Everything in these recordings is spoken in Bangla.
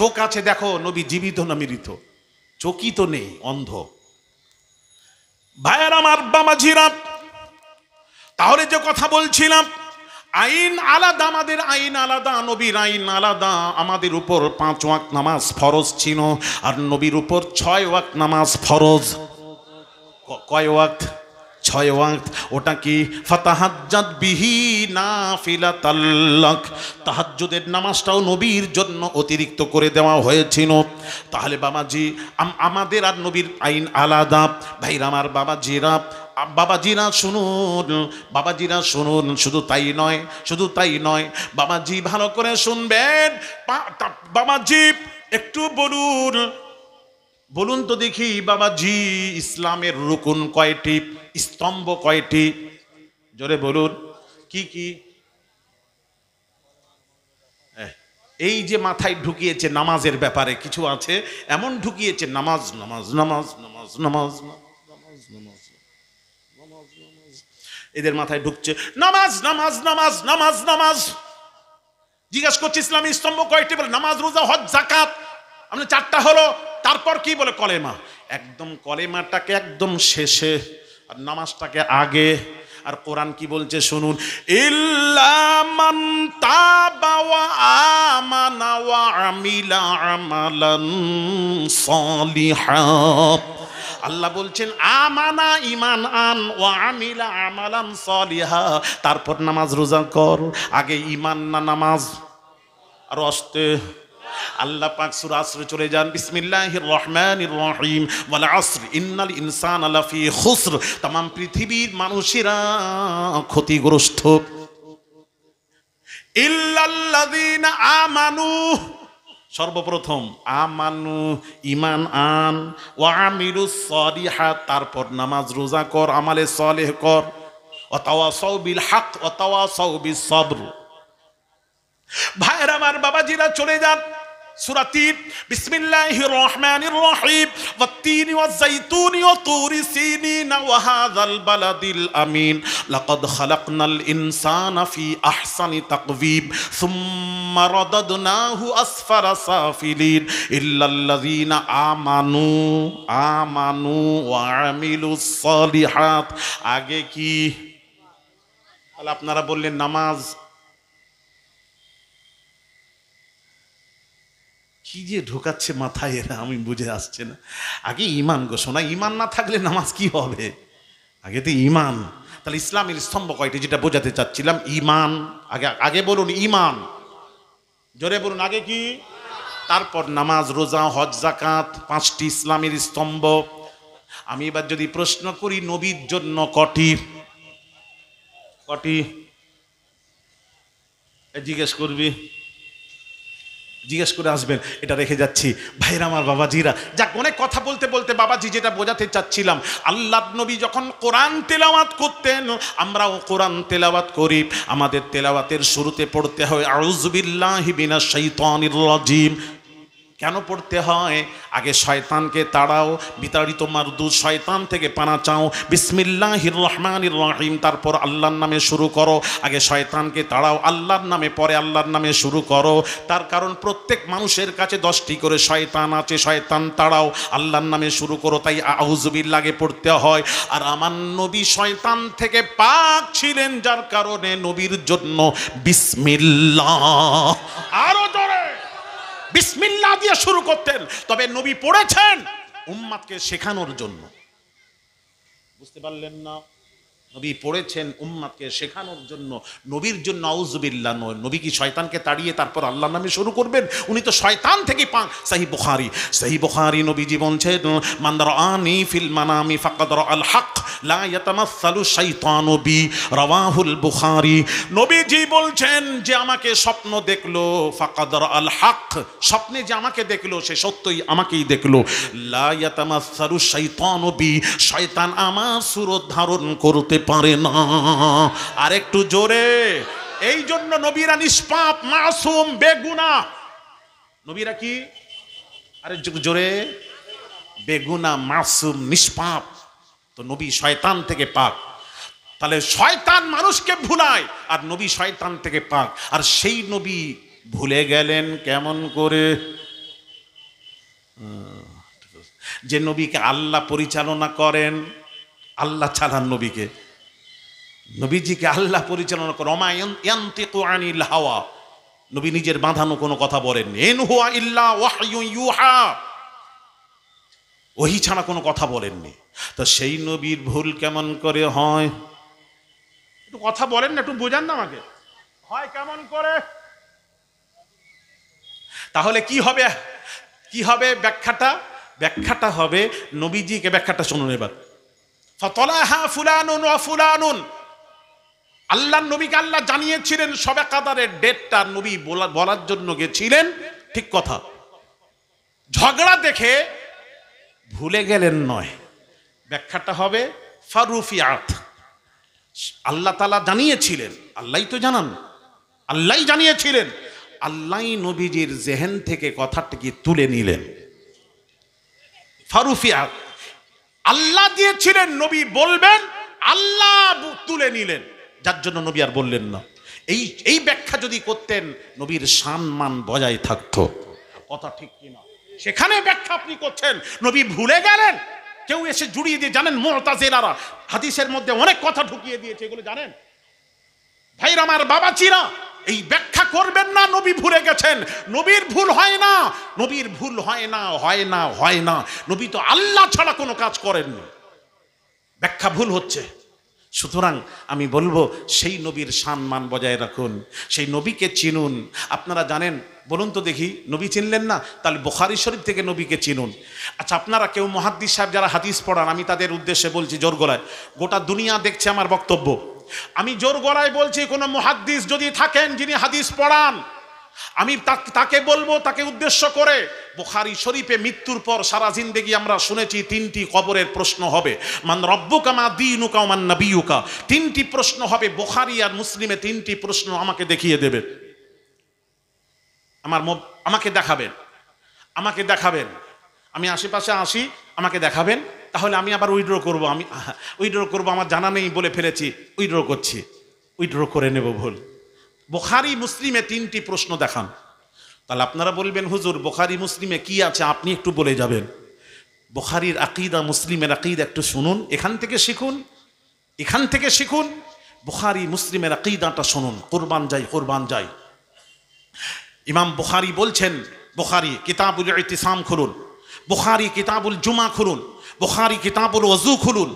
চোখ আছে দেখো নবী জীবিত না মৃত চোখই তো নেই অন্ধ আমার আব্বা মাঝিরাম তাহলে যে কথা বলছিলাম আইন আলাদা আমাদের আইন আলাদা নবীর আইন আলাদা আমাদের উপর পাঁচ ওয়াক নামাজ ফরজ ছিল আর নবীর উপর ছয় ওয়াক নামাজ ফরজ কয় ওয়াক্ত ছয় ওয়াক্ত ওটা কি ফাতাহাজ্জাদ বিহি ফিলা তাল্লাক তাহাজ্জুদের নামাজটাও নবীর জন্য অতিরিক্ত করে দেওয়া হয়েছিল তাহলে বাবাজি আমাদের আর নবীর আইন আলাদা ভাইরা আমার বাবাজিরা বাবাজিরা শুনুন বাবাজিরা শুনুন শুধু তাই নয় শুধু তাই নয় বাবাজি ভালো করে শুনবেন বাবাজি একটু বলুন বলুন তো দেখি বাবাজি ইসলামের রুকুন কয়টি স্তম্ভ কয়টি জোরে বলুন কি কি এই যে মাথায় ঢুকিয়েছে নামাজের ব্যাপারে কিছু আছে এমন ঢুকিয়েছে নামাজ নামাজ নামাজ নামাজ নামাজ নামাজ নামাজ এদের মাথায় ঢুকছে নামাজ নামাজ নামাজ নামাজ নামাজ জিজ্ঞেস করছি ইসলামী স্তম্ভ কয়েকটি বলে নামাজ রোজা হজ জাকাত আমরা চারটা হলো তারপর কি বলে কলেমা একদম কলেমাটাকে একদম শেষে আর নামাজটাকে আগে আর কোরআন কি বলছে শুনুন আল্লাহ বলছেন আমানা ইমান আন ও আমিলা আমালান সলিহা তারপর নামাজ রোজা কর আগে ইমান না নামাজ আর অস্তে আল্লাহ পাক সুর আসরে চলে যান বিসমিল্লাহির রহমানির রহিম বলে আসর ইন্নাল ইনসান আলাফি খুসর তাম পৃথিবীর মানুষেরা ক্ষতিগ্রস্ত ইল্লাল্লাদিন আমানু সর্বপ্রথম আমানু ইমান আন ওয়া আমিলুস সরিহা তারপর নামাজ রোজা কর আমালে সলেহ কর বিল হক ওয়া তাওয়াসাউ বিস সবর ভাইরা আমার বাবাজিরা চলে যান সুরাতিব বিসমিল্লাহির রহমানির রহিম والتين والزيتون وطور سينين وهذا البلد الأمين لقد خلقنا الإنسان في أحسن تقويم ثم رددناه أسفل سافلين إلا الذين آمنوا آمنوا وعملوا الصالحات আগে কি আপনারা বললেন নামাজ কি যে ঢোকাচ্ছে মাথায় এরা আমি বুঝে আসছে না আগে ইমান ঘোষণা ইমান না থাকলে নামাজ কি হবে আগে তো ইমান তাহলে ইসলামের স্তম্ভ কয়টি যেটা বোঝাতে চাচ্ছিলাম ইমান আগে আগে বলুন ইমান জোরে বলুন আগে কি তারপর নামাজ রোজা হজ জাকাত পাঁচটি ইসলামের স্তম্ভ আমি এবার যদি প্রশ্ন করি নবীর জন্য কটি কটি জিজ্ঞেস করবি জিজ্ঞেস করে আসবেন এটা রেখে যাচ্ছি ভাইরা আমার বাবাজিরা যাক অনেক কথা বলতে বলতে বাবাজি যেটা বোঝাতে চাচ্ছিলাম আল্লাহ নবী যখন কোরআন তেলাওয়াত করতেন আমরাও কোরআন তেলাওয়াত করি আমাদের তেলাওয়াতের শুরুতে পড়তে হয় আউজবিল্লাহিবিনা শৈতানির রাজিম কেন পড়তে হয় আগে শয়তানকে তাড়াও বিতাড়িত মারদুদ শয়তান থেকে পানা চাও বিসমিল্লাহির রহমানির রহিম তারপর আল্লাহর নামে শুরু করো আগে শয়তানকে তাড়াও আল্লাহর নামে পরে আল্লাহর নামে শুরু করো তার কারণ প্রত্যেক মানুষের কাছে দশটি করে শয়তান আছে শয়তান তাড়াও আল্লাহর নামে শুরু করো তাই লাগে পড়তে হয় আর আমার নবী শয়তান থেকে পাক ছিলেন যার কারণে নবীর জন্য বিসমিল্লা আরো জোরে বিসমিল্লা দিয়ে শুরু করতেন তবে নবী পড়েছেন উম্মাদকে শেখানোর জন্য বুঝতে পারলেন না নবী পড়েছেন উম্মাদকে শেখানোর জন্য নবীর জন্য আউজবিল্লা নয় নবী কি শয়তানকে তাড়িয়ে তারপর আল্লাহ নামে শুরু করবেন উনি তো শয়তান থেকে পান সাহি বুখারি সাহি বুখারি নবীজি বলছেন মান্দার আনি ফিল মানামি ফাকাদর আল হক লা ইয়াতামাসালু শাইতানু বি রাওয়াহুল বুখারি নবীজি বলছেন যে আমাকে স্বপ্ন দেখলো ফাকাদর আল হক স্বপ্নে যে আমাকে দেখলো সে সত্যই আমাকেই দেখলো লা ইয়াতামাসালু শাইতানু বি শয়তান আমার সুরত ধারণ করতে পারে না আর একটু জোরে এই জন্য নবীরা নিষ্পাপ মাসুম বেগুনা নবীরা কি আরে জোরে বেগুনা মাসুম নিষ্পাপ তো নবী শয়তান থেকে পাক তাহলে শয়তান মানুষকে ভুলায় আর নবী শয়তান থেকে পাক আর সেই নবী ভুলে গেলেন কেমন করে যে নবীকে আল্লাহ পরিচালনা করেন আল্লাহ ছাড়ার নবীকে নবীজিকে আল্লাহ পরিচালনা করে আনিল হাওয়া নবী নিজের বাঁধানো কোনো কথা বলেন এন হুয়া ইল্লা ইউহা ওহি ছাড়া কোনো কথা বলেননি তো সেই নবীর ভুল কেমন করে হয় একটু কথা বলেন না একটু বোঝান না আমাকে হয় কেমন করে তাহলে কি হবে কি হবে ব্যাখ্যাটা ব্যাখ্যাটা হবে নবীজিকে ব্যাখ্যাটা শুনুন এবার ফতলাহা ফুলানুন ও ফুলানুন আল্লাহ নবীকে আল্লাহ জানিয়েছিলেন সবে কাদারের ডেটটা নবী বলার জন্য গেছিলেন ঠিক কথা ঝগড়া দেখে ভুলে গেলেন নয় ব্যাখ্যাটা হবে ফারুফিয়াত আল্লাহ তালা জানিয়েছিলেন আল্লাহ তো জানান আল্লাহ জানিয়েছিলেন আল্লাহ নবীজির জেহেন থেকে কথাটিকে তুলে নিলেন ফারুফিয়াত আল্লাহ দিয়েছিলেন নবী বলবেন আল্লাহ তুলে নিলেন যার জন্য নবী আর বললেন না এই এই ব্যাখ্যা যদি করতেন নবীর সম্মান বজায় থাকতো কথা ঠিক কিনা সেখানে ব্যাখ্যা আপনি করছেন নবী ভুলে গেলেন কেউ এসে জুড়িয়ে দিয়ে জানেন মোহতাজেরারা হাদিসের মধ্যে অনেক কথা ঢুকিয়ে দিয়েছে এগুলো জানেন ভাইরা আমার বাবা চিরা এই ব্যাখ্যা করবেন না নবী ভুলে গেছেন নবীর ভুল হয় না নবীর ভুল হয় না হয় না হয় না নবী তো আল্লাহ ছাড়া কোনো কাজ করেননি ব্যাখ্যা ভুল হচ্ছে সুতরাং আমি বলবো সেই নবীর সম্মান বজায় রাখুন সেই নবীকে চিনুন আপনারা জানেন বলুন তো দেখি নবী চিনলেন না তাহলে বোখারি শরীফ থেকে নবীকে চিনুন আচ্ছা আপনারা কেউ মহাদ্দি সাহেব যারা হাদিস পড়ান আমি তাদের উদ্দেশ্যে বলছি জোর গলায় গোটা দুনিয়া দেখছে আমার বক্তব্য আমি জোর গলায় বলছি কোনো মহাদ্দিস যদি থাকেন যিনি হাদিস পড়ান আমি তাকে বলবো তাকে উদ্দেশ্য করে বোখারি শরীফে মৃত্যুর পর সারা জিন্দেগি আমরা শুনেছি তিনটি কবরের প্রশ্ন হবে মান রব্বুকা মা দিনুকা মান নবীউকা তিনটি প্রশ্ন হবে বোখারি আর মুসলিমে তিনটি প্রশ্ন আমাকে দেখিয়ে দেবেন আমার আমাকে দেখাবেন আমাকে দেখাবেন আমি আশেপাশে আসি আমাকে দেখাবেন তাহলে আমি আবার উইড্র করব আমি উইড্র করব আমার জানা নেই বলে ফেলেছি উইড্র করছি উইড্র করে নেব ভুল বোখারি মুসলিমে তিনটি প্রশ্ন দেখান তাহলে আপনারা বলবেন হুজুর বোখারি মুসলিমে কি আছে আপনি একটু বলে যাবেন বোখারির আকিদা মুসলিমের আকিদা একটু শুনুন এখান থেকে শিখুন এখান থেকে শিখুন বোখারি মুসলিমের আকিদাটা শুনুন কোরবান যাই কোরবান যাই ইমাম বোখারি বলছেন বোখারি কিতাবুল ইতিসাম খুলুন বোখারি কিতাবুল জুমা খুলুন বোখারি কিতাবুল ওজু খুলুন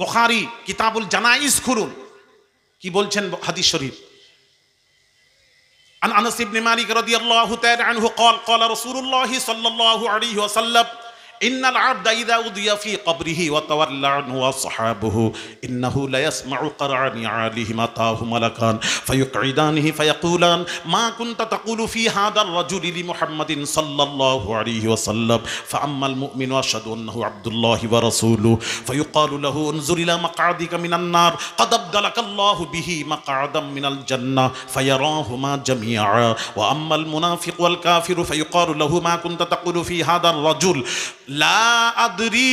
বোখারি কিতাবুল জানাইজ খুলুন কি বলছেন হাদিস শরীফ عن انس بن مالك رضي الله تعالى عنه قال قال رسول الله صلى الله عليه وسلم إن العبد إذا وضي في قبره وتولى عنه وأصحابه إنه ليسمع قرع يعاليه متاه ملكان فيقعدانه فيقولان ما كنت تقول في هذا الرجل لمحمد صلى الله عليه وسلم فأما المؤمن أشهد أنه عبد الله ورسوله فيقال له انظر إلى مقعدك من النار قد أبدلك الله به مقعدا من الجنة فيراهما جميعا وأما المنافق والكافر فيقال له ما كنت تقول في هذا الرجل লা আদরি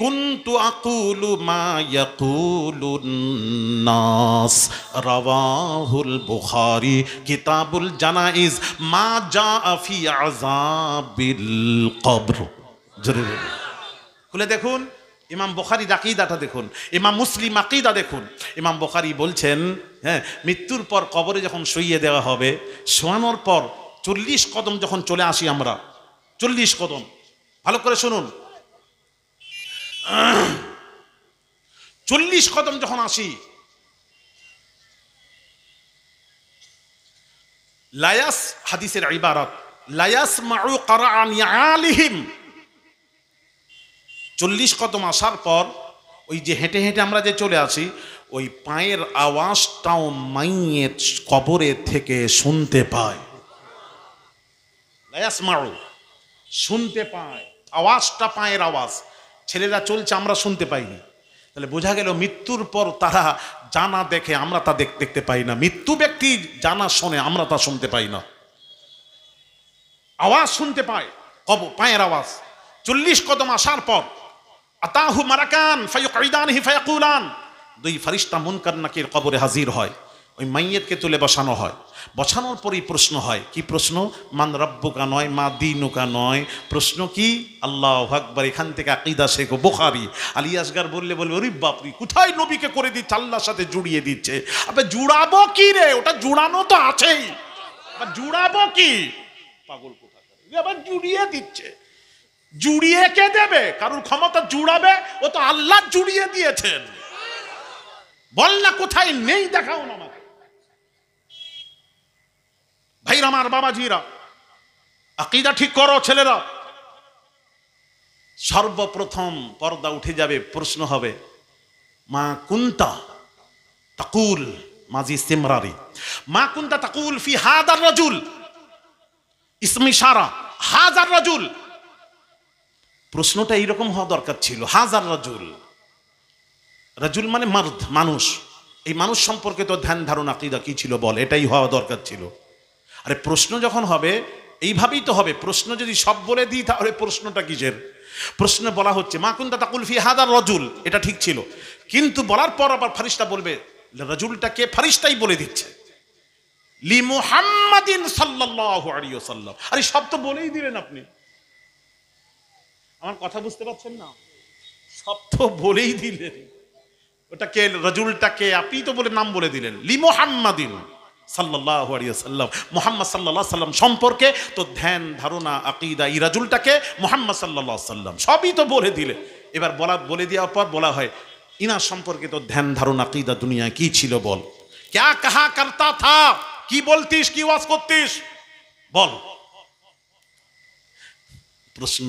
কুনতু আকুলু মা ইয়াকুলুন নাস রাওয়াহুল বুখারী কিতাবুল জানাইজ মা জা ফি আযাবিল কবর জরুরি খুলে দেখুন ইমাম বখারি আকিদাটা দেখুন ইমাম মুসলিম আকিদা দেখুন ইমাম বখারি বলছেন হ্যাঁ মৃত্যুর পর কবরে যখন শুইয়ে দেওয়া হবে শোয়ানোর পর চল্লিশ কদম যখন চলে আসি আমরা চল্লিশ কদম ভালো করে শুনুন চল্লিশ কদম যখন আসি লায়াস হাদিসের ইবারত লায়াস মারু আলিহিম চল্লিশ কদম আসার পর ওই যে হেঁটে হেঁটে আমরা যে চলে আসি ওই পায়ের আওয়াজটাও মাইয়ের কবরে থেকে শুনতে পায় লায়াস মারু শুনতে পায় আওয়াজটা পায়ের আওয়াজ ছেলেরা চলছে আমরা শুনতে পাইনি তাহলে বোঝা গেল মৃত্যুর পর তারা জানা দেখে আমরা তা দেখতে পাই না মৃত্যু ব্যক্তি জানা শোনে আমরা তা শুনতে পাই না আওয়াজ শুনতে পায় কব পায়ের আওয়াজ চল্লিশ কদম আসার পর আতাহু মারাকান ফাইকান হিফায়াকুলান দুই ফারিস্তা মুনকার নাকির কবরে হাজির হয় ওই মাইয়েতকে তুলে বসানো হয় বছানোর পরেই প্রশ্ন হয় কি প্রশ্ন মান রব্বুকা নয় মা দিনুকা নয় প্রশ্ন কি আল্লাহ আকবর এখান থেকে আকিদা শেখ বোখারি আলী আসগার বললে বলবে ওরি বাপরি কোথায় নবীকে করে দিচ্ছে আল্লাহর সাথে জুড়িয়ে দিচ্ছে আপনি জুড়াবো কি রে ওটা জুড়ানো তো আছেই জুড়াবো কি পাগল আবার জুড়িয়ে দিচ্ছে জুড়িয়ে কে দেবে কারুর ক্ষমতা জুড়াবে ও তো আল্লাহ জুড়িয়ে দিয়েছেন বল না কোথায় নেই দেখাও না আমাকে ভাইরা আমার বাবাজিরা আকিদা ঠিক করো ছেলেরা সর্বপ্রথম পর্দা উঠে যাবে প্রশ্ন হবে মা কুন্তা তাকুল মাজি সিমরারি মা কুন্তা তাকুল ফি হাদার রজুল ইসমি সারা হাজার রাজুল প্রশ্নটা এইরকম হওয়া দরকার ছিল হাজার রাজুল রাজুল মানে মার্দ মানুষ এই মানুষ সম্পর্কে তো ধ্যান ধারণা কি ছিল বল এটাই হওয়া দরকার ছিল আরে প্রশ্ন যখন হবে এইভাবেই তো হবে প্রশ্ন যদি সব বলে দিই তাহলে প্রশ্নটা কিসের প্রশ্নে বলা হচ্ছে মা কুন্দা তাকুল হাদার রজুল এটা ঠিক ছিল কিন্তু বলার পর আবার ফারিস্তা বলবে রজুলটা কে ফারিস্তাই বলে দিচ্ছে লি মুহাম্মাদিন সাল্লাল্লাহু আলাইহি ওয়াসাল্লাম আরে সব তো বলেই দিলেন আপনি আমার কথা বুঝতে পারছেন না সব তো বলেই দিলেন ওটাকে রজুলটাকে আপনি তো বলে নাম বলে দিলেন লি মুহাম্মাদিন সাল্লাহ সাল্লাম মোহাম্মদ সাল্লাহ সাল্লাম সম্পর্কে তো ধ্যান ধারণা আকিদা ইরাজুলটাকে মোহাম্মদ সাল্লাহ সাল্লাম সবই তো বলে দিলে এবার বলা বলে দেওয়ার পর বলা হয় ইনার সম্পর্কে তো ধ্যান ধারণা আকিদা দুনিয়া কি ছিল বল ক্যা কাহা কর্তা থা কি বলতিস কি ওয়াজ করতিস বল প্রশ্ন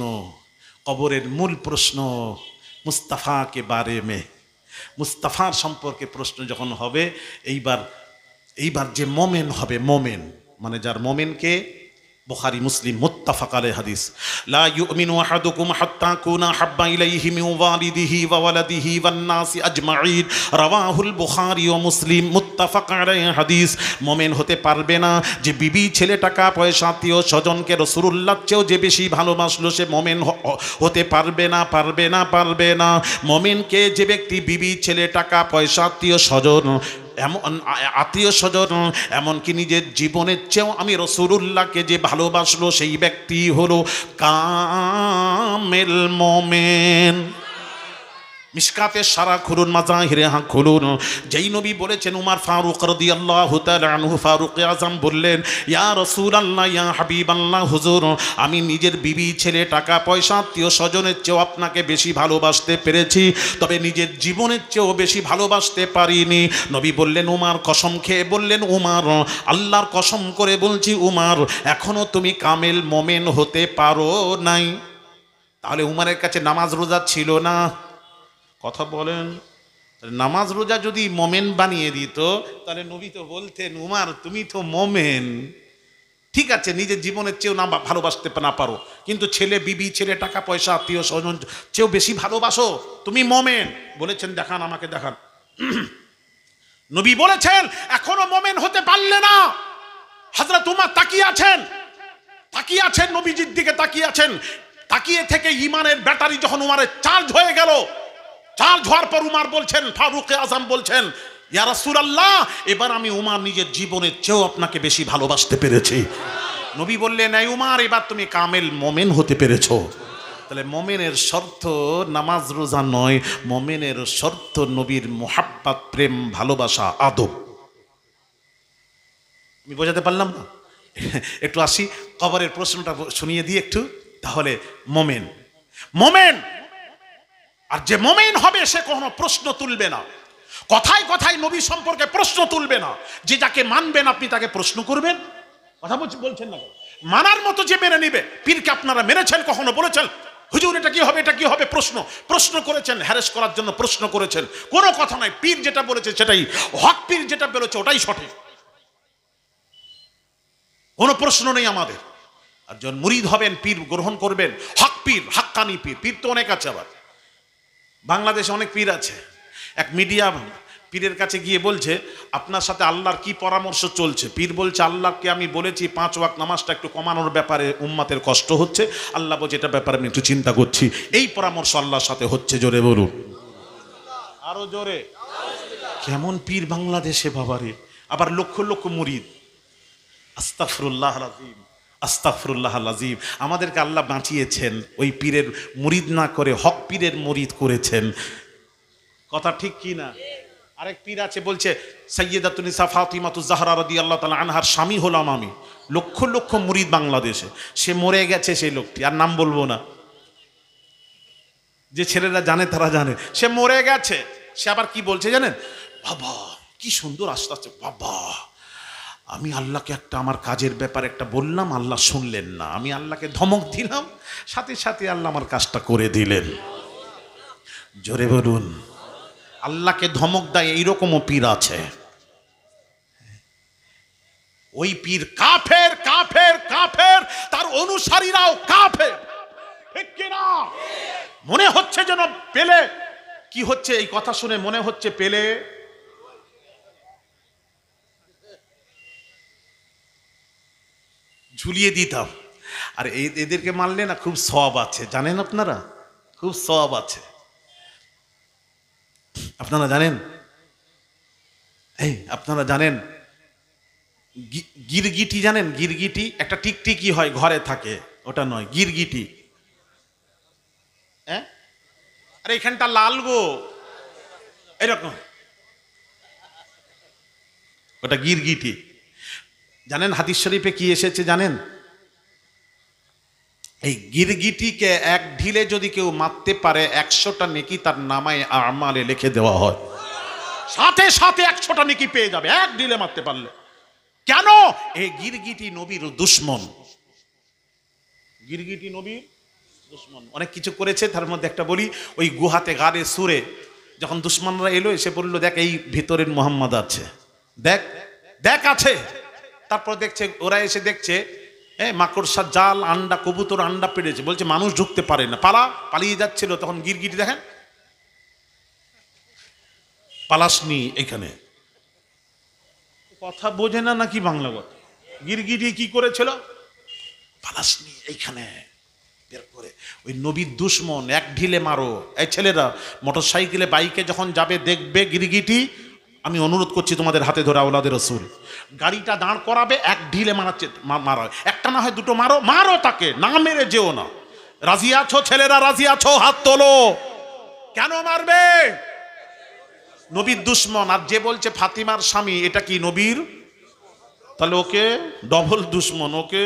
কবরের মূল প্রশ্ন মুস্তাফাকে বারে মে মুস্তাফার সম্পর্কে প্রশ্ন যখন হবে এইবার এইবার যে মোমেন হবে মোমেন মানে যার মোমেনকে বুখারী মুসলিম মুত্তাফাক হাদিস লা ইউমিনু আহাদুকুম হাত্তা কুনা হাব্বা ইলাইহি মিন ওয়ালিদিহি ওয়া ওয়ালাদিহি ওয়ান নাসি আজমাইন রাওয়াহুল বুখারী ও মুসলিম মুত্তাফাক আলাইহি হাদিস মুমিন হতে পারবে না যে বিবি ছেলে টাকা পয়সা আত্মীয় স্বজনকে রাসূলুল্লাহর চেয়েও যে বেশি ভালোবাসলো সে মুমিন হতে পারবে না পারবে না পারবে না মুমিনকে যে ব্যক্তি বিবি ছেলে টাকা পয়সা আত্মীয় স্বজন এমন আত্মীয় স্বজন এমনকি নিজের জীবনের চেয়েও আমি রসুরুল্লাহকে যে ভালোবাসলো সেই ব্যক্তি হলো কামেল মোমেন মিশকাতে সারা খুলুন মাজাহিরে হা খুলুন যেই নবী বলেছেন উমার ফারুক রদি আল্লাহ আনহু ফারুক আজম বললেন ইয়া রসুল আল্লাহ ইয়া হাবিব আল্লাহ হুজুর আমি নিজের বিবি ছেলে টাকা পয়সা আত্মীয় স্বজনের চেয়েও আপনাকে বেশি ভালোবাসতে পেরেছি তবে নিজের জীবনের চেয়েও বেশি ভালোবাসতে পারিনি নবী বললেন উমার কসম খেয়ে বললেন উমার আল্লাহর কসম করে বলছি উমার এখনও তুমি কামেল মোমেন হতে পারো নাই তাহলে উমারের কাছে নামাজ রোজা ছিল না কথা বলেন নামাজ রোজা যদি মোমেন বানিয়ে দিত তাহলে নবী তো বলতেন উমার তুমি তো মোমেন ঠিক আছে নিজের জীবনের চেয়েও না ভালোবাসতে না পারো কিন্তু ছেলে বিবি ছেলে টাকা পয়সা আত্মীয় স্বজন চেয়েও বেশি ভালোবাসো তুমি মোমেন বলেছেন দেখান আমাকে দেখান নবী বলেছেন এখনো মোমেন হতে পারলে না হাজরা তোমার তাকিয়ে আছেন তাকিয়ে আছেন নবীজির দিকে তাকিয়ে আছেন তাকিয়ে থেকে ইমানের ব্যাটারি যখন উমারের চার্জ হয়ে গেল চার ঝড় পর উমার বলছেন ফারুক আজম বলছেন ইয়ারাসুল এবার আমি উমার নিজের জীবনের চেয়েও আপনাকে বেশি ভালোবাসতে পেরেছি নবী বললেন এই উমার এবার তুমি কামেল মোমেন হতে পেরেছ তাহলে মোমেনের শর্ত নামাজ রোজা নয় মোমেনের শর্ত নবীর মোহাব্বাত প্রেম ভালোবাসা আদব আমি বোঝাতে পারলাম না একটু আসি কবরের প্রশ্নটা শুনিয়ে দিই একটু তাহলে মোমেন মোমেন আর যে মোমেন হবে সে কখনো প্রশ্ন তুলবে না কথায় কথায় নবী সম্পর্কে প্রশ্ন তুলবে না যে যাকে মানবেন আপনি তাকে প্রশ্ন করবেন কথা বলছেন না মানার মতো যে মেনে নিবে পীরকে আপনারা মেনেছেন কখনো বলেছেন হুজুর এটা কি হবে এটা কি হবে প্রশ্ন প্রশ্ন করেছেন হ্যারেস করার জন্য প্রশ্ন করেছেন কোনো কথা নয় পীর যেটা বলেছে সেটাই হক পীর যেটা বলেছে ওটাই সঠিক কোনো প্রশ্ন নেই আমাদের আর যখন মুরিদ হবেন পীর গ্রহণ করবেন হক পীর হাক্কানি পীর পীর তো অনেক আছে আবার বাংলাদেশে অনেক পীর আছে এক মিডিয়া পীরের কাছে গিয়ে বলছে আপনার সাথে আল্লাহর কি পরামর্শ চলছে পীর বলছে আল্লাহকে আমি বলেছি পাঁচ ওয়াক নামাজটা একটু কমানোর ব্যাপারে উম্মাতের কষ্ট হচ্ছে আল্লাহ বলছে এটা ব্যাপারে আমি একটু চিন্তা করছি এই পরামর্শ আল্লাহর সাথে হচ্ছে জোরে বলুন আরো জোরে কেমন পীর বাংলাদেশে বাবারে আবার লক্ষ লক্ষ মুরিদ আস্তাফরুল্লাহ রাজিম আস্তাফরুল্লাহ লাজিম আমাদেরকে আল্লাহ বাঁচিয়েছেন ওই পীরের মুরিদ না করে হক পীরের মুরিদ করেছেন কথা ঠিক কি না আরেক পীর আছে বলছে সৈয়দাতুনিসা ফাতিমাতু জাহরা রদি আল্লাহ তালা আনহার স্বামী হলাম আমি লক্ষ লক্ষ মুরিদ বাংলাদেশে সে মরে গেছে সেই লোকটি আর নাম বলবো না যে ছেলেরা জানে তারা জানে সে মরে গেছে সে আবার কি বলছে জানেন বাবা কি সুন্দর আস্তে আস্তে বাবা আমি আল্লাহকে একটা আমার কাজের ব্যাপার একটা বললাম আল্লাহ শুনলেন না আমি আল্লাহকে ধমক দিলাম সাথে সাথে আল্লাহ আমার কাজটা করে দিলেন জোরে বলুন আল্লাহকে ধমক দেয় এইরকমও পীর আছে ওই পীর কাফের কাফের কাফের তার অনুসারীরাও কাফের ঠিক না মনে হচ্ছে যেন পেলে কি হচ্ছে এই কথা শুনে মনে হচ্ছে পেলে ঝুলিয়ে দিতাম আর এদেরকে মারলে না খুব সব আছে জানেন আপনারা খুব সব আছে আপনারা জানেন এই আপনারা জানেন গিরগিটি জানেন গিরগিটি একটা টিকটিকি হয় ঘরে থাকে ওটা নয় গিরগিটি হ্যাঁ আরে এখানটা লাল গো এরকম ওটা গিরগিটি জানেন হাদিস শরীফে কি এসেছে জানেন এই গিরগিটিকে এক ঢিলে যদি কেউ মারতে পারে একশোটা নেকি তার নামায় আমালে লিখে দেওয়া হয় সাথে সাথে একশোটা নেকি পেয়ে যাবে এক ঢিলে মারতে পারলে কেন এই গিরগিটি নবীর দুশ্মন গিরগিটি নবীর দুশ্মন অনেক কিছু করেছে তার মধ্যে একটা বলি ওই গুহাতে গাড়ে সুরে যখন দুশ্মনরা এলো এসে বললো দেখ এই ভিতরের মোহাম্মদ আছে দেখ দেখ আছে তারপর দেখছে ওরা এসে দেখছে হ্যাঁ মাকড়সার জাল আন্ডা কবুতর আন্ডা পেরেছে বলছে মানুষ ঢুকতে পারে না পালা পালিয়ে যাচ্ছিল তখন গিরগিটি দেখেন পালাসনি এখানে কথা বোঝে না নাকি বাংলা কথা গিরগিটি কি করেছিল পালাসনি এইখানে বের করে ওই নবীর দুশ্মন এক ঢিলে মারো এই ছেলেরা মোটর সাইকেলে বাইকে যখন যাবে দেখবে গিরগিটি আমি অনুরোধ করছি তোমাদের হাতে ধরে আওলাদের রসুল গাড়িটা দাঁড় করাবে এক ঢিলে মারাচ্ছে মারা একটা না হয় দুটো মারো মারো তাকে না মেরে যেও না রাজি আছো ছেলেরা রাজি আছো হাত তোলো কেন মারবে নবীর দুশ্মন আর যে বলছে ফাতিমার স্বামী এটা কি নবীর তাহলে ওকে ডবল দুশ্মন ওকে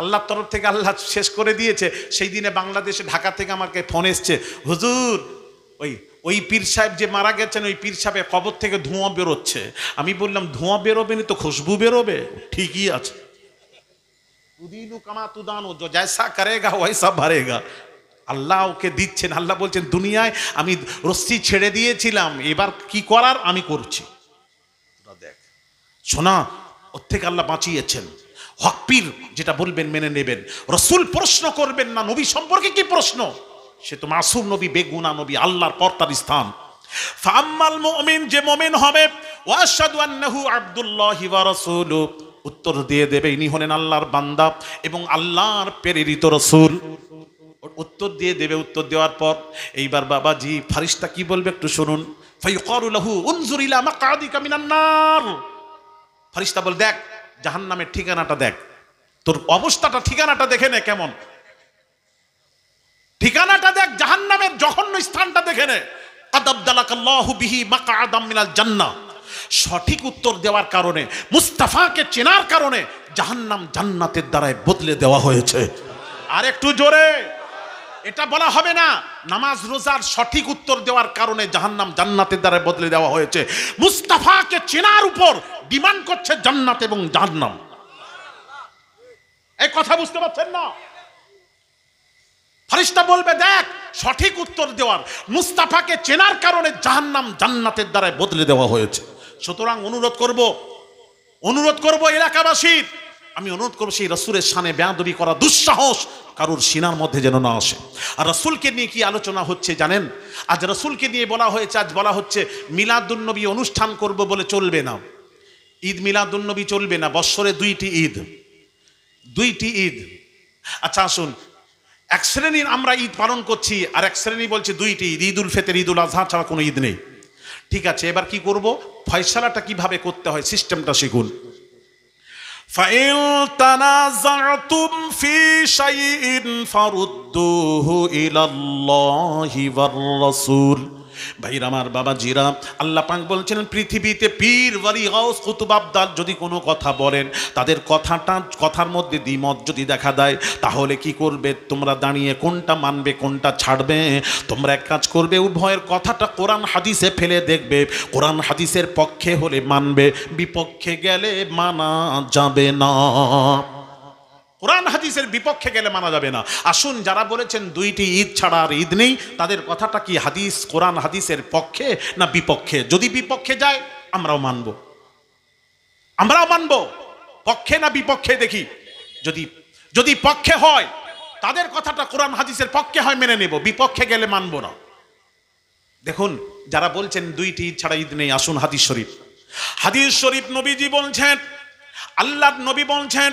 আল্লাহর তরফ থেকে আল্লাহ শেষ করে দিয়েছে সেই দিনে বাংলাদেশে ঢাকা থেকে আমাকে ফোন এসছে হুজুর ওই ওই পীর সাহেব যে মারা গেছেন ওই পীর সাহেবের কবর থেকে ধোঁয়া বেরোচ্ছে আমি বললাম ধোঁয়া বেরোবে না তো খুশবু বেরোবে ঠিকই আছে তুদিনু কামা তুদানো জয়সা করেগা ওয়সা ভারেগা আল্লাহ ওকে দিচ্ছেন আল্লাহ বলছেন দুনিয়ায় আমি রশ্মি ছেড়ে দিয়েছিলাম এবার কি করার আমি করছি দেখ শোনা ওর থেকে আল্লাহ বাঁচিয়েছেন হকপির যেটা বলবেন মেনে নেবেন রসুল প্রশ্ন করবেন না নবী সম্পর্কে কি প্রশ্ন সে তো মাসুম নবী বেগুনা নবী আল্লাহর পর্তার স্থান ফাম্মাল মুমিন যে মুমিন হবে ওয়াশহাদু আন্নাহু আব্দুল্লাহি ওয়া রাসূলু উত্তর দিয়ে দেবে ইনি হলেন আল্লাহর বান্দা এবং আল্লাহর প্রেরিত রসুল উত্তর দিয়ে দেবে উত্তর দেওয়ার পর এইবার বাবাজি ফারিস্তা কি বলবে একটু শুনুন ফাইকারুলাহু উনজুর ইলা মাকাদিকা মিনান নার ফারিস্তা বল দেখ জাহান্নামের ঠিকানাটা দেখ তোর অবস্থাটা ঠিকানাটা দেখে নে কেমন ঠিকানাটা দেখ জাহান্নামের জঘন্য স্থানটা দেখে নে সঠিক উত্তর দেওয়ার কারণে মুস্তাফাকে চেনার কারণে জাহান্নাম জান্নাতের দ্বারায় বদলে দেওয়া হয়েছে আর একটু জোরে এটা বলা হবে না নামাজ রোজার সঠিক উত্তর দেওয়ার কারণে জাহান্নাম জান্নাতের দ্বারায় বদলে দেওয়া হয়েছে মুস্তাফাকে চেনার উপর ডিমান্ড করছে জান্নাত এবং জাহান্নাম এই কথা বুঝতে পারছেন না ফারিস্তা বলবে দেখ সঠিক উত্তর দেওয়ার মুস্তাফাকে চেনার কারণে জাহান্নাম জান্নাতের দ্বারায় বদলে দেওয়া হয়েছে সুতরাং অনুরোধ করব অনুরোধ করব এলাকাবাসীর আমি অনুরোধ করবো সেই রসুলের সানে বেয়াদবি করা দুঃসাহস কারোর সিনার মধ্যে যেন না আসে আর রসুলকে নিয়ে কি আলোচনা হচ্ছে জানেন আজ রসুলকে নিয়ে বলা হয়েছে আজ বলা হচ্ছে মিলাদুন্নবী অনুষ্ঠান করব বলে চলবে না ঈদ মিলাদুন্নবী চলবে না বৎসরে দুইটি ঈদ দুইটি ঈদ আচ্ছা আসুন এক শ্রেণীর আমরা ঈদ পালন করছি আর এক শ্রেণী বলছে দুইটি ঈদ ঈদুল ফেতের ঈদ উল আজহা ছাড়া কোনো ঈদ নেই ঠিক আছে এবার কি করব ফয়সালাটা কিভাবে করতে হয় সিস্টেমটা শিখুন ফাইল ভাইর আমার বাবা জিরা আল্লাহ পাক বলছিলেন পৃথিবীতে পীর বাড়ি হাউস কুতুবাবদার যদি কোনো কথা বলেন তাদের কথাটা কথার মধ্যে দ্বিমত যদি দেখা দেয় তাহলে কি করবে তোমরা দাঁড়িয়ে কোনটা মানবে কোনটা ছাড়বে তোমরা এক কাজ করবে উভয়ের কথাটা কোরআন হাদিসে ফেলে দেখবে কোরআন হাদিসের পক্ষে হলে মানবে বিপক্ষে গেলে মানা যাবে না কোরআন হাদিসের বিপক্ষে গেলে মানা যাবে না আসুন যারা বলেছেন দুইটি ঈদ ছাড়া আর ঈদ নেই তাদের কথাটা কি হাদিস কোরআন হাদিসের পক্ষে না বিপক্ষে যদি বিপক্ষে যায় আমরাও মানব আমরাও মানব পক্ষে না বিপক্ষে দেখি যদি যদি পক্ষে হয় তাদের কথাটা কোরআন হাদিসের পক্ষে হয় মেনে নেব বিপক্ষে গেলে মানব না দেখুন যারা বলছেন দুইটি ঈদ ছাড়া ঈদ নেই আসুন হাদিস শরীফ হাদিস শরীফ নবীজি বলছেন আল্লাহ নবী বলছেন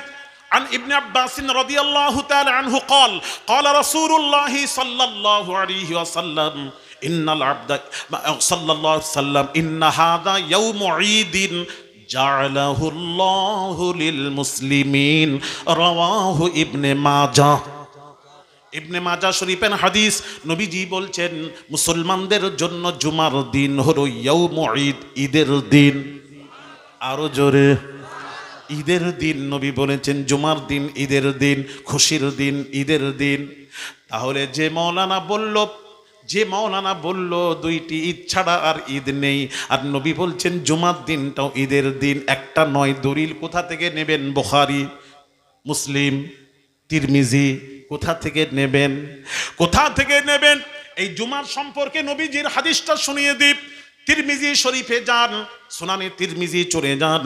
عن ابن عباس رضي الله تعالى عنه قال قال رسول الله صلى الله عليه وسلم إن العبد صلى الله عليه وسلم إن هذا يوم عيد جعله الله للمسلمين رواه ابن ماجه ইবনে মাজা শরীফেন হাদিস নবীজি বলছেন মুসলমানদের জন্য জুমার দিন হলো ইয়ৌম ঈদ ঈদের দিন আরো জোরে ঈদের দিন নবী বলেছেন জুমার দিন ঈদের দিন খুশির দিন ঈদের দিন তাহলে যে মৌলানা বলল যে মৌলানা বলল দুইটি ঈদ ছাড়া আর ঈদ নেই আর নবী বলছেন জুমার দিনটাও ঈদের দিন একটা নয় দলিল কোথা থেকে নেবেন বোখারি মুসলিম তিরমিজি কোথা থেকে নেবেন কোথা থেকে নেবেন এই জুমার সম্পর্কে নবীজির হাদিসটা শুনিয়ে দিব তিরমিজি শরীফে যান সোনানে তিরমিজি চলে যান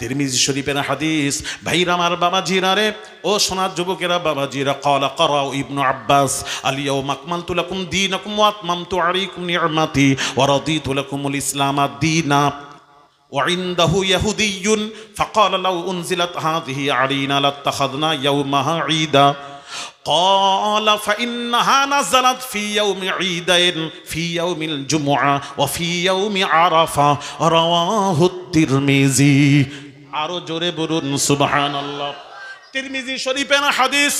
তিরমিজি শরীফের হাদিস ভাইরা আমার বাবা জিরা রে ও সোনার যুবকেরা বাবা জিরা কল কর ইবনু আব্বাস আলিয়াও মাকমাল তুলকুম দিন আকুম ওয়াতমাম তু আরিকুম নিয়ামাতি ওয়ারদি তুলাকুমুল ইসলাম আদিনা وعنده يهودي فقال لو أنزلت هذه علينا لاتخذنا يومها عيدا قال فإنها نزلت في يوم عيدين في يوم الجمعة وفي يوم عرفة رواه الترمذي আরো জোরে বলুন সুবাহান আল্লাহ তিরমিজি শরীফেনা হাদিস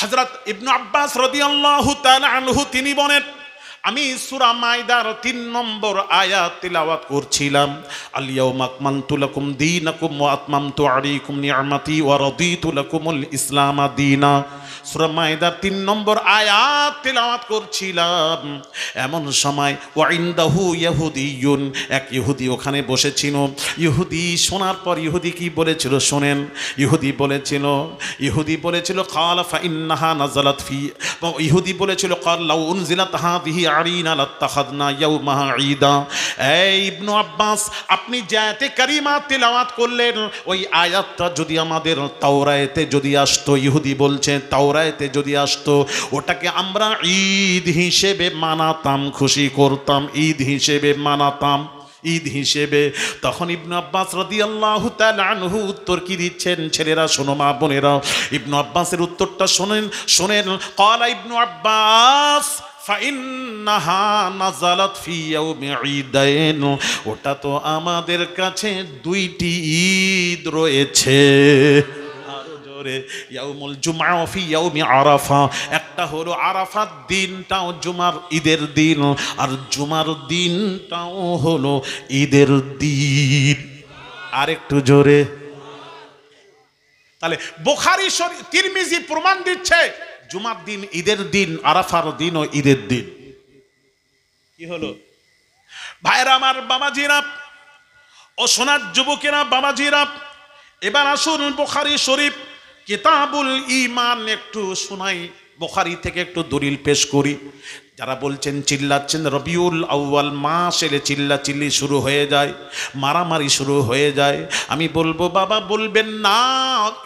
হজরত ইবনু আব্বাস রদি আল্লাহ আনহু তিনি বলেন আমি সুরা মায়দার তিন নম্বর আয়াত তিলাওয়াত করছিলাম আলিয়াউম আকমালতু লাকুম দীনাকুম ওয়া আতমামতু আলাইকুম নিআমাতি ওয়া রাদিতু লাকুমুল ইসলাম দীনা তিন নম্বর আয়াত তিলাওয়াত করছিলাম এমন সময় ওয়া ইনদাহু ইউন এক ইহুদি ওখানে বসেছিল ইহুদি শোনার পর ইহুদি কি বলেছিল শোনেন ইহুদি বলেছিল ইহুদি বলেছিল কাল ফা ইন্নাহা নাজালাত ফি ইহুদি বলেছিল কাল লাউ উনজিলাত দিহি আপনি জায়াতে কারিমা তেলাওয়াত করলেন ওই আয়াতটা যদি আমাদের তাওরায়েতে যদি আসতো ইহুদি বলছে তাওরায়েতে যদি আসতো ওটাকে আমরা ঈদ হিসেবে মানাতাম খুশি করতাম ঈদ হিসেবে মানাতাম ঈদ হিসেবে তখন ইবনু আব্বাস রদি আল্লাহ আনহু উত্তর কি দিচ্ছেন ছেলেরা শোনো মা বোনেরা ইবনু আব্বাসের উত্তরটা শোনেন শোনেন কলা ইবনু আব্বাস ওটা তো আমাদের কাছে দুইটি ঈদ রয়েছে করে ইয়াউমুল জুমা ফি ইয়াউমি আরাফা একটা হলো আরাফার দিনটাও জুমার ঈদের দিন আর জুমার দিনটাও হলো ঈদের দিন আরেকটু জোরে তাহলে বোখারি শরীর তিরমিজি প্রমাণ দিচ্ছে জুমার দিন ঈদের দিন আরাফার দিন ও ঈদের দিন কি হলো ভাইরা আমার বাবাজিরা ও সোনার যুবকেরা বাবাজিরা এবার আসুন বোখারি শরীফ কেতাবুল ইমান একটু শোনাই বোখারি থেকে একটু দলিল পেশ করি যারা বলছেন চিল্লাচ্ছেন রবিউল আউ্বাল মাস এলে চিল্লা চিল্লি শুরু হয়ে যায় মারামারি শুরু হয়ে যায় আমি বলবো বাবা বলবেন না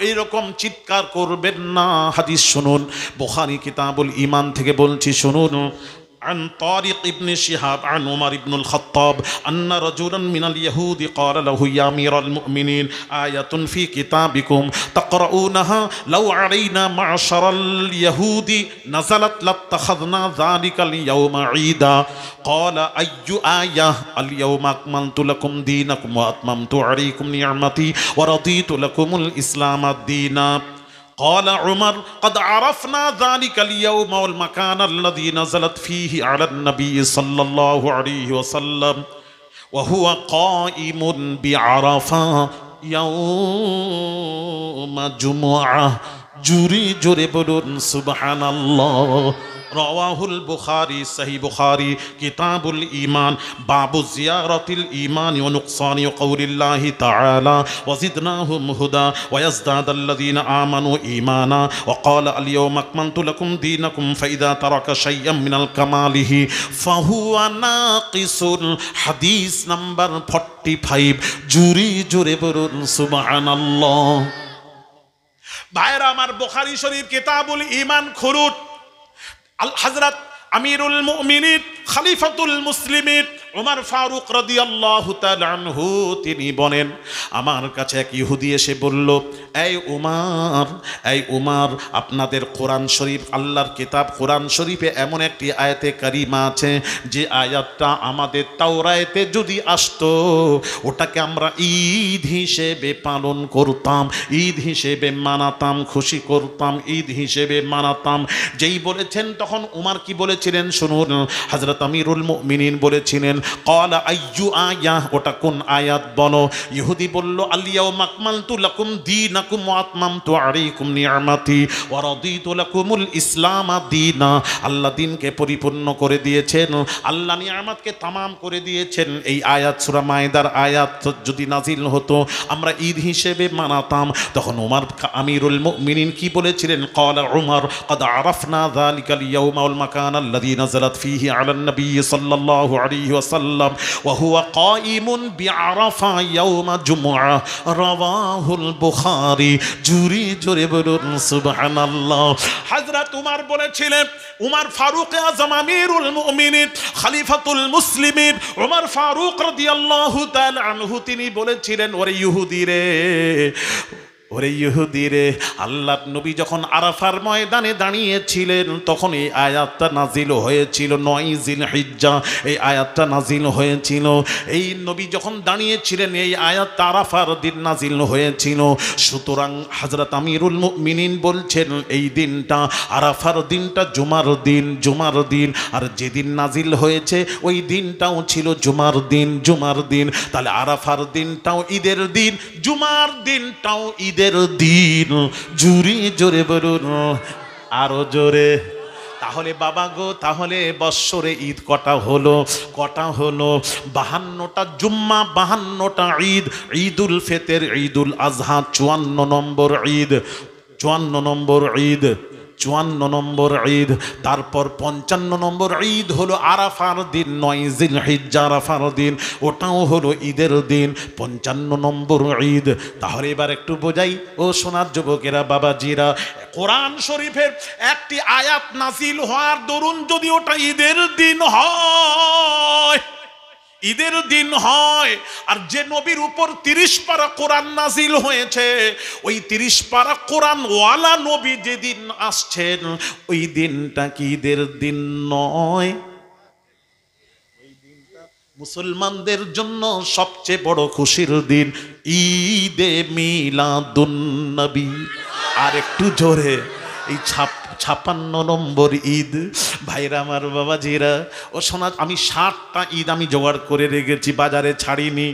এইরকম চিৎকার করবেন না হাদিস শুনুন বোখারি কিতাবুল ইমান থেকে বলছি শুনুন عن طارق بن شهاب عن عمر بن الخطاب أن رجلا من اليهود قال له يا أمير المؤمنين آية في كتابكم تقرؤونها لو علينا معشر اليهود نزلت لاتخذنا ذلك اليوم عيدا قال أي آية اليوم أكملت لكم دينكم وأتممت عليكم نعمتي ورضيت لكم الإسلام دينا قال عمر قد عرفنا ذلك اليوم والمكان الذي نزلت فيه على النبي صلى الله عليه وسلم وهو قائم بعرفه يوم جمعه জুরি জোরে বলুন সুবাহান রওয়াহুল বুখারি সাহি বুখারি কিতাবুল ইমান বাবু জিয়ারতিল ইমান ও নুকসানি ও কৌলিল্লাহি তাআলা ওয়াজিদনাহুম হুদা ওয়াজদাদাল্লাযিনা আমানু ঈমানা ওয়া ক্বালা আল ইয়াওমা আকমালতু লাকুম দীনাকুম ফাইদা তারাকা শাইয়াম মিনাল কামালিহি ফাহুয়া নাকিসুল হাদিস নাম্বার 45 জুরি জুরে বলুন সুবহানাল্লাহ ভাইরা আমার বোখারি শরীফ কিতাবুল ইমান খুরুট আল হাজরাত আমিরুল মুমিনিন খালিফাতুল মুসলিমিন ওমার ফারুক রদিয়াল্লাহ আনহু তিনি বলেন আমার কাছে এক ইহুদি এসে বলল এই উমার এই উমার আপনাদের কোরআন শরীফ আল্লাহর কিতাব কোরআন শরীফে এমন একটি আয়াতে কারিমা আছে যে আয়াতটা আমাদের তাওরায়েতে যদি আসতো ওটাকে আমরা ঈদ হিসেবে পালন করতাম ঈদ হিসেবে মানাতাম খুশি করতাম ঈদ হিসেবে মানাতাম যেই বলেছেন তখন উমার কি বলেছিলেন শুনুন হজরত আমিরুল মিনিন বলেছিলেন কলা আইয়ু আয়া ওটা কোন আয়াত বলো ইহুদি বলল আলিয়াও মাকমাল তু লাকুম দি নাকুম আত্মাম তু আরিকুম নিয়ামাতি ওয়ারদি তু লাকুমুল ইসলাম দিনা আল্লাহ দিনকে পরিপূর্ণ করে দিয়েছেন আল্লাহ নিয়ামাতকে তামাম করে দিয়েছেন এই আয়াত সুরা মায়েদার আয়াত যদি নাজিল হতো আমরা ঈদ হিসেবে মানাতাম তখন উমার আমিরুল মিনিন কি বলেছিলেন কলা উমর قد عرفنا ذلك اليوم والمكان الذي نزلت فيه على النبي صلى الله عليه وسلم وسلم وهو قائم بعرفة يوم جمعة رواه البخاري জুরি জোরে বলুন সুবহান আল্লাহ হাজরাত উমার বলেছিলেন উমার ফারুক আজম আমিরুল মুমিনিন খালিফাতুল মুসলিমিন উমার ফারুক রাদিয়াল্লাহু তাআলা আনহু তিনি বলেছিলেন ওরে ইহুদি রে ওরে ইহুদিরে আল্লাহ নবী যখন আরাফার ময়দানে দাঁড়িয়েছিলেন তখন এই আয়াতটা নাজিল হয়েছিল নয় জিল হিজ্জা এই আয়াতটা নাজিল হয়েছিল এই নবী যখন দাঁড়িয়েছিলেন এই আয়াত আরাফার দিন নাজিল হয়েছিল সুতরাং হাজরত আমিরুল মিনিন বলছেন এই দিনটা আরাফার দিনটা জুমার দিন জুমার দিন আর যেদিন নাজিল হয়েছে ওই দিনটাও ছিল জুমার দিন জুমার দিন তাহলে আরাফার দিনটাও ঈদের দিন জুমার দিনটাও ঈদের ঈদের দিন জুড়ি জোরে বলুন আরো জোরে তাহলে বাবা গো তাহলে বৎসরে ঈদ কটা হলো কটা হলো বাহান্নটা জুম্মা বাহান্নটা ঈদ ঈদুল ফেতের ঈদুল আজহা চুয়ান্ন নম্বর ঈদ চুয়ান্ন নম্বর ঈদ চুয়ান্ন নম্বর ঈদ তারপর পঞ্চান্ন নম্বর ঈদ হলো আরাফার দিন নয় জিল দিন ওটাও হলো ঈদের দিন পঞ্চান্ন নম্বর ঈদ তাহলে এবার একটু বোঝাই ও সোনার যুবকেরা বাবাজিরা কোরআন শরীফের একটি আয়াত নাসিল হওয়ার দরুন যদি ওটা ঈদের দিন হয় ঈদের দিন হয় আর যে নবীর উপর তিরিশ পারা কোরআন নাজিল হয়েছে ওই তিরিশ পারা কোরআন ওয়ালা নবী যেদিন আসছেন ওই দিনটা কি ঈদের দিন নয় মুসলমানদের জন্য সবচেয়ে বড় খুশির দিন ঈদে মিলাদুন্নবী আর একটু জোরে এই ছাপ ছাপান্ন নম্বর ঈদ ভাইরা আমার বাবাজিরা ও শোনা আমি ষাটটা ঈদ আমি জোগাড় করে রেখেছি বাজারে ছাড়িনি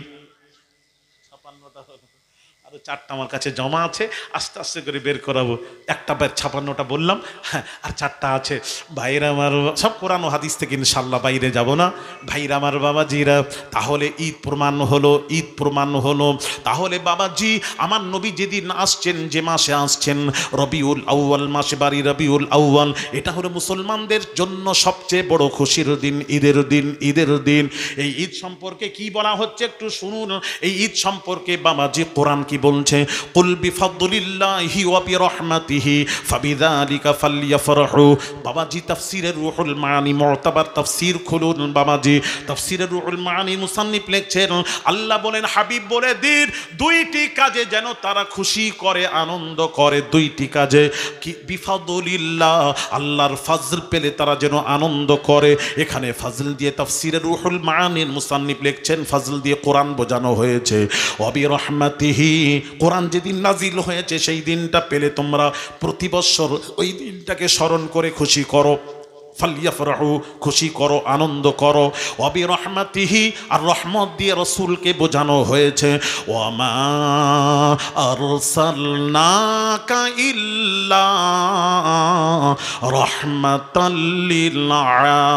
চারটা আমার কাছে জমা আছে আস্তে আস্তে করে বের করাবো একটা বের ছাপান্নটা বললাম হ্যাঁ আর চারটা আছে ভাইরা আমার সব কোরআন হাদিস থেকে ইনশাল্লাহ বাইরে যাব না ভাইরা আমার বাবাজিরা তাহলে ঈদ প্রমাণ হলো ঈদ প্রমাণ হলো তাহলে বাবাজি আমার নবী যেদিন আসছেন যে মাসে আসছেন রবিউল আউ্য়াল মাসে বাড়ি রবিউল আউ্য়াল এটা হলো মুসলমানদের জন্য সবচেয়ে বড় খুশির দিন ঈদের দিন ঈদের দিন এই ঈদ সম্পর্কে কি বলা হচ্ছে একটু শুনুন এই ঈদ সম্পর্কে বাবাজি কোরআন কি বল বলছে কুল বিফাদুলিল্লাহি ওয়া বিরহমাতিহি ফাবিযালিকা ফালইয়াফরাহু বাবাজি তাফসীরের রূহুল মানি মুতাবার তাফসীর খুলুন বাবাজি তাফসীরের রূহুল মানি মুসান্নিফ লিখছেন আল্লাহ বলেন হাবিব বলে দিন দুইটি কাজে যেন তারা খুশি করে আনন্দ করে দুইটি কাজে কি বিফাদুলিল্লাহ আল্লাহর ফাজল পেলে তারা যেন আনন্দ করে এখানে ফাজল দিয়ে তাফসিরের রুহুল মানির মুসান্নিফ লিখছেন ফাজল দিয়ে কোরআন বোঝানো হয়েছে অবিরহমাতিহি কোরআন যেদিন নাজিল হয়েছে সেই দিনটা পেলে তোমরা প্রতি বছর ওই দিনটাকে স্মরণ করে খুশি করো ফালিয়াফরাহু খুশি করো আনন্দ করো অবি রহমাতিহি আর রহমত দিয়ে রসুলকে বোঝানো হয়েছে ওয়ামা আরসালনাকা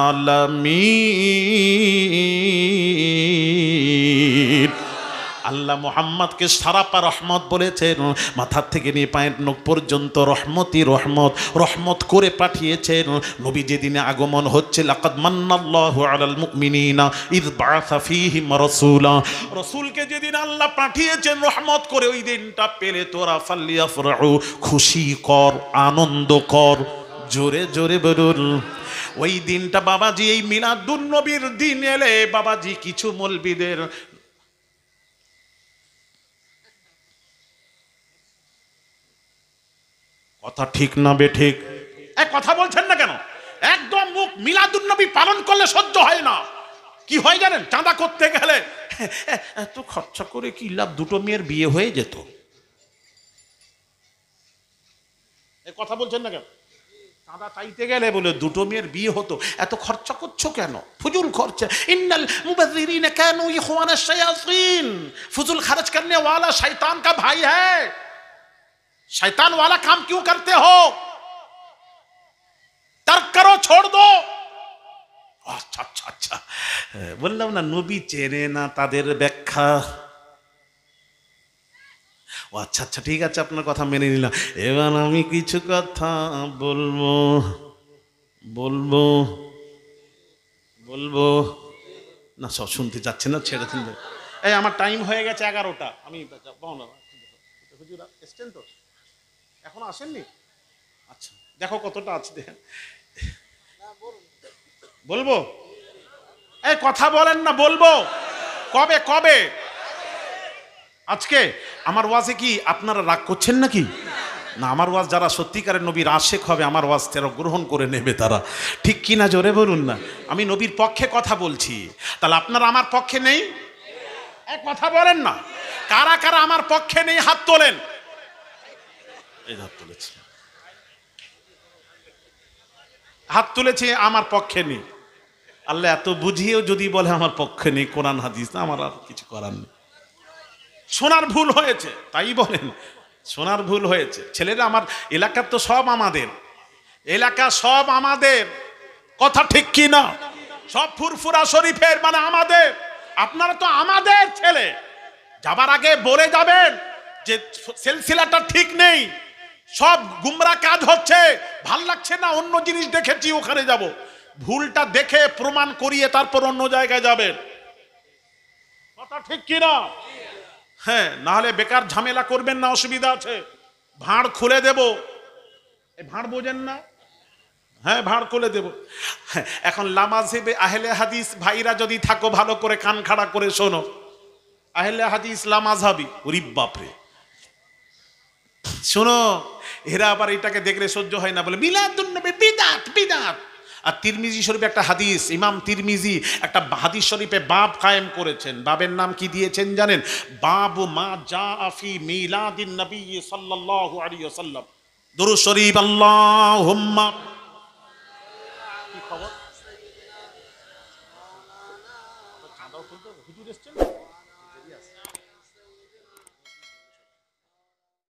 আল্লাহ মোহাম্মদকে সারাপা রহমত বলেছেন মাথার থেকে নিয়ে পায়ের নখ পর্যন্ত রহমতই রহমত রহমত করে পাঠিয়েছেন নবী যেদিনে আগমন হচ্ছে লাকাদ মান্নাল্লাহু আলাল মুমিনিনা ইদ বাআসা ফীহিম রাসূলা রাসূলকে যেদিন আল্লাহ পাঠিয়েছেন রহমত করে ওই দিনটা পেলে তোরা ফাল্লিয়াফরাহু খুশি কর আনন্দ কর জোরে জোরে বলুন ওই দিনটা বাবাজি এই মিলাদুন্নবীর দিন এলে বাবাজি কিছু মলবিদের কথা ঠিক না বে ঠিক এক কথা বলছেন না কেন একদম মুখ মিলাদুন্নবী পালন করলে সহ্য হয় না কি হয় জানেন চাঁদা করতে গেলে এত খরচা করে কি লাভ দুটো মেয়ের বিয়ে হয়ে যেত কথা বলছেন না কেন চাঁদা চাইতে গেলে বলে দুটো মেয়ের বিয়ে হতো এত খরচা করছো কেন ফুজুল খরচা ইন্নাল মুবাজিরিন কেন ইখওয়ানা শায়াতিন ফুজুল খরচ করনে ওয়ালা শয়তান কা ভাই হ্যায় शैतान वाला काम क्यों करते हो तर्क करो छोड़ दो আচ্ছা আচ্ছা আচ্ছা বললাম না নবী চেনে না তাদের ব্যাখ্যা ও আচ্ছা আচ্ছা ঠিক আছে আপনার কথা মেনে নিলাম এবার আমি কিছু কথা বলবো বলবো বলবো না সব শুনতে চাচ্ছে না ছেড়ে দিন এই আমার টাইম হয়ে গেছে এগারোটা আমি বলো এসছেন তো এখন আসেননি আচ্ছা দেখো কতটা আছে দেখেন বলবো এই কথা বলেন না বলবো কবে কবে আজকে আমার ওয়াজে কি আপনারা রাগ করছেন নাকি না আমার ওয়াজ যারা সত্যিকারের নবীর আশেক হবে আমার ওয়াজ তারা গ্রহণ করে নেবে তারা ঠিক কি না জোরে বলুন না আমি নবীর পক্ষে কথা বলছি তাহলে আপনারা আমার পক্ষে নেই এক কথা বলেন না কারা কারা আমার পক্ষে নেই হাত তোলেন হাত তুলেছি হাত আমার পক্ষে নেই আল্লাহ এত বুঝিয়েও যদি বলে আমার পক্ষে নেই কোরআন হাদিস না আমার আর কিছু করার নেই সোনার ভুল হয়েছে তাই বলেন সোনার ভুল হয়েছে ছেলেরা আমার এলাকার তো সব আমাদের এলাকা সব আমাদের কথা ঠিক কি না সব ফুরফুরা শরীফের মানে আমাদের আপনারা তো আমাদের ছেলে যাবার আগে বলে যাবেন যে সিলসিলাটা ঠিক নেই সব গুমরা কাজ হচ্ছে ভাল লাগছে না অন্য জিনিস দেখেছি ওখানে যাব ভুলটা দেখে প্রমাণ করিয়ে তারপর অন্য জায়গায় যাবেন কথা ঠিক কিনা হ্যাঁ নাহলে বেকার ঝামেলা করবেন না অসুবিধা আছে ভাঁড় খুলে দেব ভাঁড় বোঝেন না হ্যাঁ ভাঁড় খুলে দেব হ্যাঁ, এখন লামাজেবে আহলে হাদিস ভাইরা যদি থাকো ভালো করে কান খাড়া করে শোনো আহলে হাদিস লামাজ রিব বাপরে শোনো এরা আবার এটাকে দেখলে সহ্য হয় না বলে মিলাদুন্নবী বিদাত বিদাত আর তিরমিজি শরীফে একটা হাদিস ইমাম তিরমিজি একটা হাদিস শরীফে বাপ কায়েম করেছেন বাবের নাম কি দিয়েছেন জানেন বাবু মা যা আফি মিলাদিন নবী সাল্লাল্লাহু আলাইহি ওয়াসাল্লাম দুরু শরীফ আল্লাহুম্মা